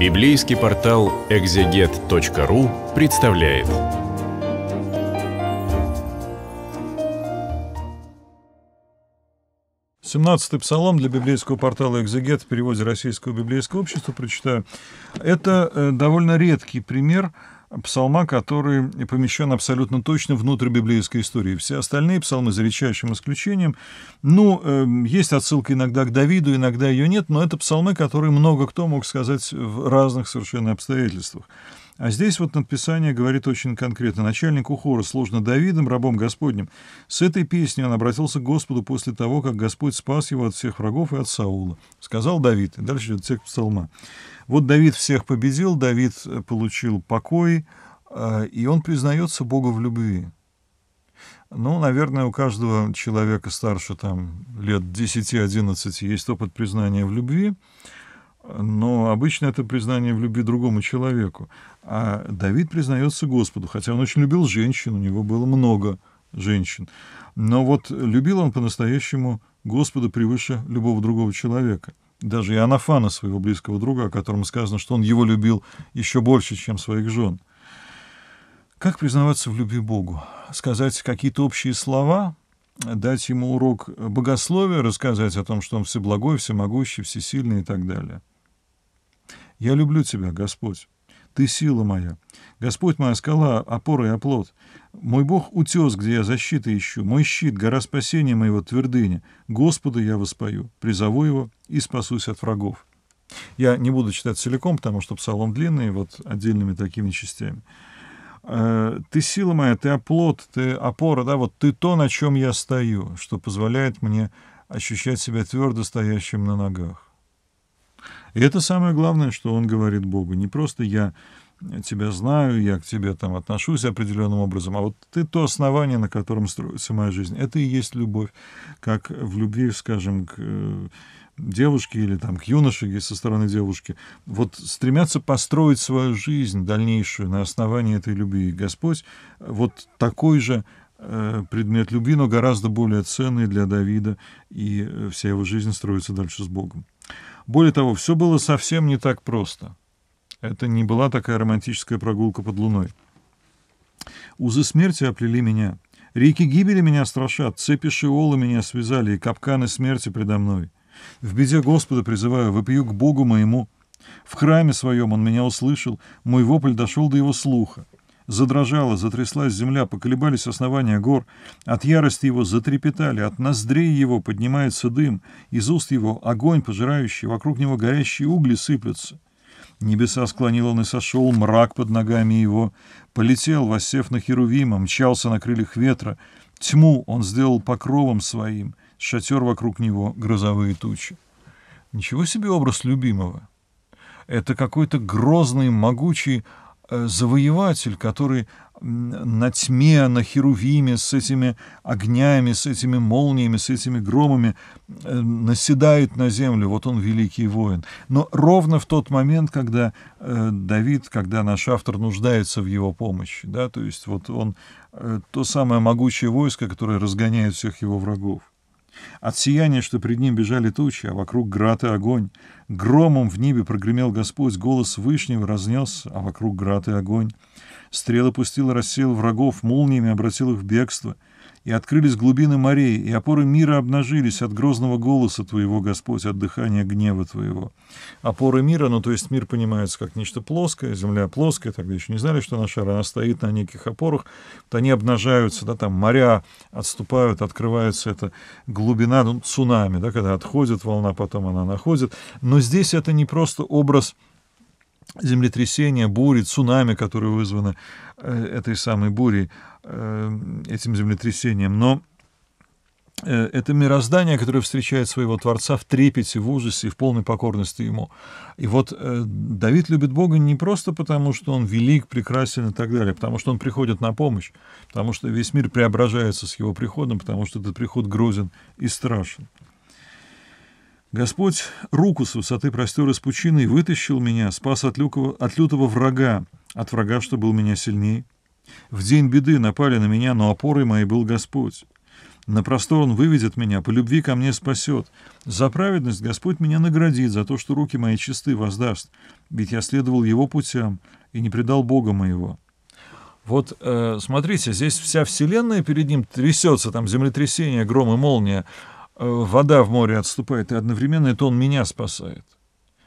Библейский портал экзегет.ру представляет. Семнадцатый псалом для библейского портала «Экзегет» в переводе Российского библейского общества, прочитаю. Это э, довольно редкий пример псалма, который помещен абсолютно точно внутрь библейской истории. Все остальные псалмы, за редчайшим исключением, ну, эм, есть отсылка иногда к Давиду, иногда ее нет, но это псалмы, которые много кто мог сказать в разных совершенно обстоятельствах. А здесь вот надписание говорит очень конкретно. Начальник хора сложно Давидом, рабом Господним. С этой песней он обратился к Господу после того, как Господь спас его от всех врагов и от Саула. Сказал Давид. И дальше идет текст псалма. Вот Давид всех победил, Давид э, получил покой, э, и он признается Богу в любви. Ну, наверное, у каждого человека старше там, лет 10-11 есть опыт признания в любви но обычно это признание в любви другому человеку. А Давид признается Господу, хотя он очень любил женщин, у него было много женщин. Но вот любил он по-настоящему Господа превыше любого другого человека. Даже и Иоаннафана, своего близкого друга, о котором сказано, что он его любил еще больше, чем своих жен. Как признаваться в любви Богу? Сказать какие-то общие слова, дать ему урок богословия, рассказать о том, что он всеблагой, всемогущий, всесильный и так далее – я люблю Тебя, Господь. Ты сила моя. Господь моя скала, опора и оплот. Мой Бог — утес, где я защиты ищу. Мой щит — гора спасения моего твердыня. Господа я воспою, призову его и спасусь от врагов. Я не буду читать целиком, потому что псалом длинный, вот отдельными такими частями. «Э, ты сила моя, ты оплот, ты опора, да, вот ты то, на чем я стою, что позволяет мне ощущать себя твердо стоящим на ногах. И это самое главное, что он говорит Богу. Не просто я тебя знаю, я к тебе там отношусь определенным образом, а вот ты то основание, на котором строится моя жизнь. Это и есть любовь, как в любви, скажем, к э, девушке или там к юноше со стороны девушки, вот стремятся построить свою жизнь дальнейшую на основании этой любви. И Господь вот такой же э, предмет любви, но гораздо более ценный для Давида, и э, вся его жизнь строится дальше с Богом. Более того, все было совсем не так просто. Это не была такая романтическая прогулка под луной. Узы смерти оплели меня. Реки гибели меня страшат, цепи шиола меня связали, и капканы смерти предо мной. В беде Господа призываю, выпью к Богу моему. В храме своем он меня услышал, мой вопль дошел до его слуха. Задрожала, затряслась земля, поколебались основания гор. От ярости его затрепетали, от ноздрей его поднимается дым, из уст его огонь пожирающий, вокруг него горящие угли сыплются. Небеса склонил он и сошел, мрак под ногами его. Полетел, воссев на Херувима, мчался на крыльях ветра. Тьму он сделал покровом своим, шатер вокруг него, грозовые тучи. Ничего себе образ любимого! Это какой-то грозный, могучий Э, завоеватель, который на тьме, на херувиме, с этими огнями, с этими молниями, с этими громами э, наседает на землю. Вот он великий воин. Но ровно в тот момент, когда э, Давид, когда наш автор нуждается в его помощи, да, то есть вот он то самое могучее войско, которое разгоняет всех его врагов. От сияния, что пред ним бежали тучи, а вокруг град и огонь. Громом в небе прогремел Господь, голос Вышнего разнес, а вокруг град и огонь. Стрелы пустил, рассеял врагов, молниями обратил их в бегство — и открылись глубины морей, и опоры мира обнажились от грозного голоса Твоего, Господь, от дыхания гнева Твоего. Опоры мира, ну то есть мир понимается как нечто плоское, земля плоская, тогда еще не знали, что наша шара, она стоит на неких опорах, то они обнажаются, да, там моря отступают, открывается эта глубина, ну, цунами, да, когда отходит волна, потом она находит. Но здесь это не просто образ землетрясения, бури, цунами, которые вызваны э, этой самой бурей, э, этим землетрясением. Но э, это мироздание, которое встречает своего Творца в трепете, в ужасе в полной покорности Ему. И вот Давид любит Бога не просто потому, что он велик, прекрасен и так далее, потому что он приходит на помощь, потому что весь мир преображается с его приходом, потому что этот приход грозен и страшен. Господь руку с высоты простер из пучины и вытащил меня, спас от, люкого, от лютого врага, от врага, что был меня сильней. В день беды напали на меня, но опорой моей был Господь. На простор Он выведет меня, по любви ко мне спасет. За праведность Господь меня наградит, за то, что руки мои чисты воздаст, ведь я следовал Его путям и не предал Бога моего». Вот э, смотрите, здесь вся Вселенная перед ним трясется, там землетрясение, гром и молния. Э, вода в море отступает, и одновременно это он меня спасает.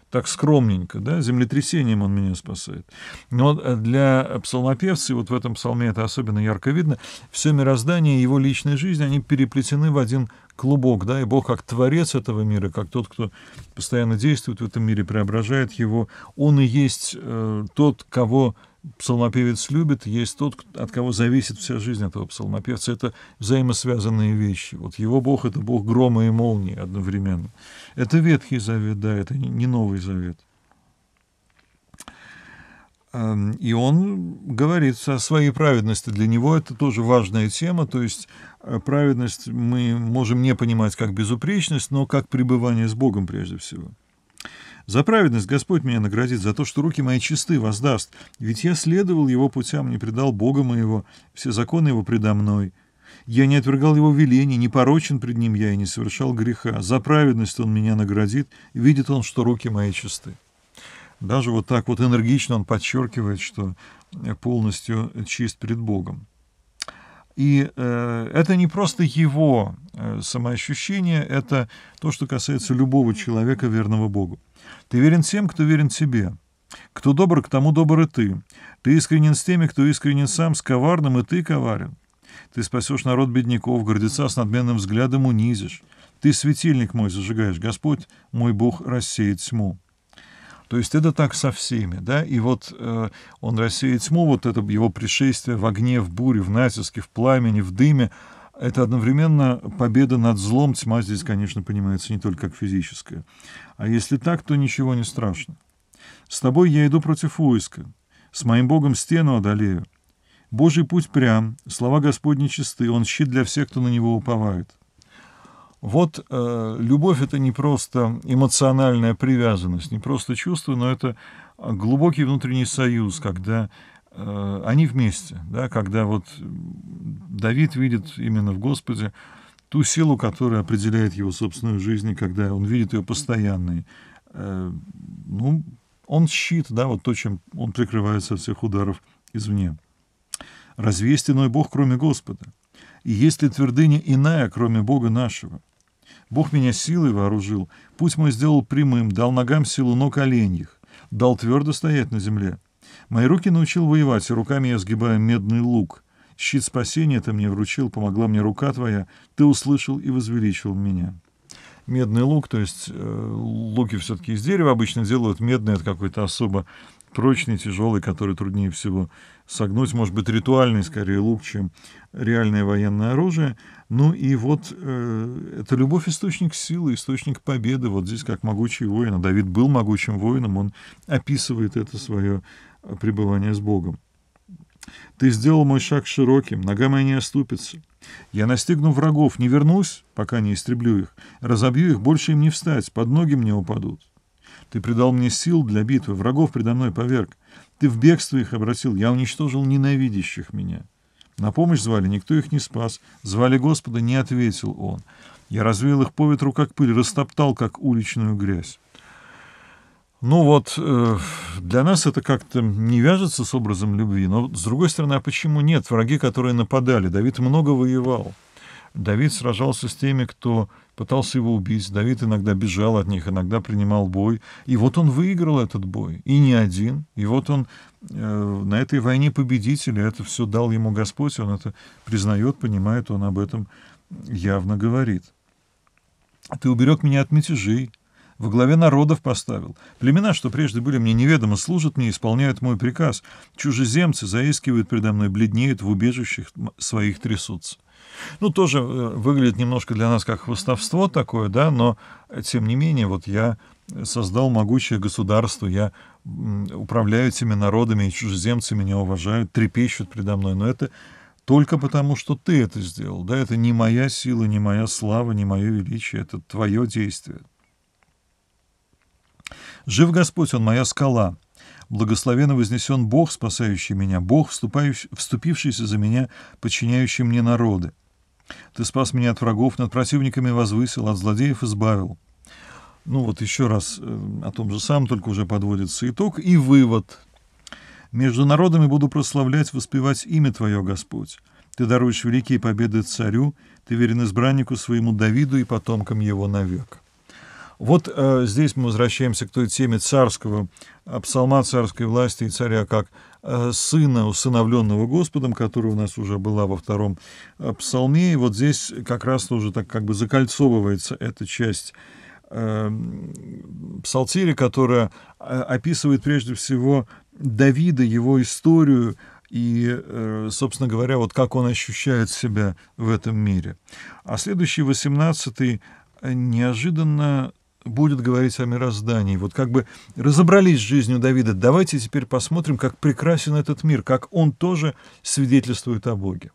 Так скромненько, да, землетрясением он меня спасает. Но э, для псалмопевца, и вот в этом псалме это особенно ярко видно, все мироздание и его личная жизнь, они переплетены в один клубок, да, и Бог как творец этого мира, как тот, кто постоянно действует в этом мире, преображает его, он и есть э, тот, кого псалмопевец любит, есть тот, от кого зависит вся жизнь этого псалмопевца. Это взаимосвязанные вещи. Вот его Бог — это Бог грома и молнии одновременно. Это Ветхий Завет, да, это не Новый Завет. — Эм, и он говорит о своей праведности. Для него это тоже важная тема. То есть э, праведность мы можем не понимать как безупречность, но как пребывание с Богом прежде всего. За праведность Господь меня наградит, за то, что руки мои чисты воздаст. Ведь я следовал его путям, не предал Бога моего, все законы его предо мной. Я не отвергал его велений, не порочен пред ним я и не совершал греха. За праведность он меня наградит, видит он, что руки мои чисты. Даже вот так вот энергично он подчеркивает, что э, полностью чист перед Богом. И э, это не просто его э, самоощущение, это то, что касается любого человека, верного Богу. Ты верен тем, кто верен тебе. Кто добр, к тому добр и ты. Ты искренен с теми, кто искренен сам, с коварным, и ты коварен. Ты спасешь народ бедняков, гордеца с надменным взглядом унизишь. Ты светильник мой зажигаешь, Господь мой Бог рассеет тьму. То есть это так со всеми, да, и вот э, он рассеет тьму, вот это его пришествие в огне, в буре, в натиске, в пламени, в дыме, это одновременно победа над злом, тьма здесь, конечно, понимается не только как физическая. А если так, то ничего не страшно. С тобой я иду против войска, с моим Богом стену одолею. Божий путь прям, слова Господни чисты, он щит для всех, кто на него уповает. Вот э, любовь это не просто эмоциональная привязанность, не просто чувство, но это глубокий внутренний союз, когда э, они вместе, да, когда вот Давид видит именно в Господе ту силу, которая определяет его собственную жизнь, и когда он видит ее постоянной. Э, ну, он щит, да, вот то, чем он прикрывается от всех ударов извне. Разве есть иной Бог, кроме Господа? И есть ли твердыня иная, кроме Бога нашего? Бог меня силой вооружил, путь мой сделал прямым, дал ногам силу ног оленьих, дал твердо стоять на земле. Мои руки научил воевать, и руками я сгибаю медный лук. Щит спасения ты мне вручил, помогла мне рука твоя, ты услышал и возвеличил меня» медный лук, то есть э, луки все-таки из дерева обычно делают медный, это какой-то особо прочный, тяжелый, который труднее всего согнуть, может быть, ритуальный скорее лук, чем реальное военное оружие. Ну и вот э, это любовь источник силы, источник победы. Вот здесь как могучий воин. А Давид был могучим воином, он описывает это свое э, пребывание с Богом. Ты сделал мой шаг широким, нога моя не оступится. Я настигну врагов, не вернусь, пока не истреблю их. Разобью их, больше им не встать, под ноги мне упадут. Ты придал мне сил для битвы, врагов предо мной поверг. Ты в бегство их обратил, я уничтожил ненавидящих меня. На помощь звали, никто их не спас. Звали Господа, не ответил он. Я развеял их по ветру, как пыль, растоптал, как уличную грязь. Ну вот, э, для нас это как-то не вяжется с образом любви, но, с другой стороны, а почему нет? Враги, которые нападали, Давид много воевал. Давид сражался с теми, кто пытался его убить. Давид иногда бежал от них, иногда принимал бой. И вот он выиграл этот бой. И не один. И вот он э, на этой войне победитель. И это все дал ему Господь. Он это признает, понимает, он об этом явно говорит. Ты уберег меня от мятежей, в главе народов поставил. Племена, что прежде были мне неведомы, служат мне, исполняют мой приказ. Чужеземцы заискивают предо мной, бледнеют в убежищах своих трясутся. Ну, тоже э, выглядит немножко для нас как хвостовство такое, да, но э, тем не менее, вот я э, создал могучее государство, я управляю этими народами, и чужеземцы меня уважают, трепещут предо мной, но это только потому, что ты это сделал, да, это не моя сила, не моя слава, не мое величие, это твое действие, Жив Господь, Он моя скала. Благословенно вознесен Бог, спасающий меня, Бог, вступившийся за меня, подчиняющий мне народы. Ты спас меня от врагов, над противниками возвысил, от злодеев избавил. Ну вот еще раз э, о том же самом, только уже подводится итог и вывод. Между народами буду прославлять, воспевать имя Твое, Господь. Ты даруешь великие победы царю, Ты верен избраннику своему Давиду и потомкам его навек. Вот э, здесь мы возвращаемся к той теме царского, псалма царской власти и царя как э, сына, усыновленного Господом, который у нас уже была во втором э, псалме. И вот здесь как раз тоже так как бы закольцовывается эта часть э, псалтири, которая э, описывает прежде всего Давида, его историю, и, э, собственно говоря, вот как он ощущает себя в этом мире. А следующий, 18 э, неожиданно будет говорить о мироздании. Вот как бы разобрались с жизнью Давида. Давайте теперь посмотрим, как прекрасен этот мир, как он тоже свидетельствует о Боге.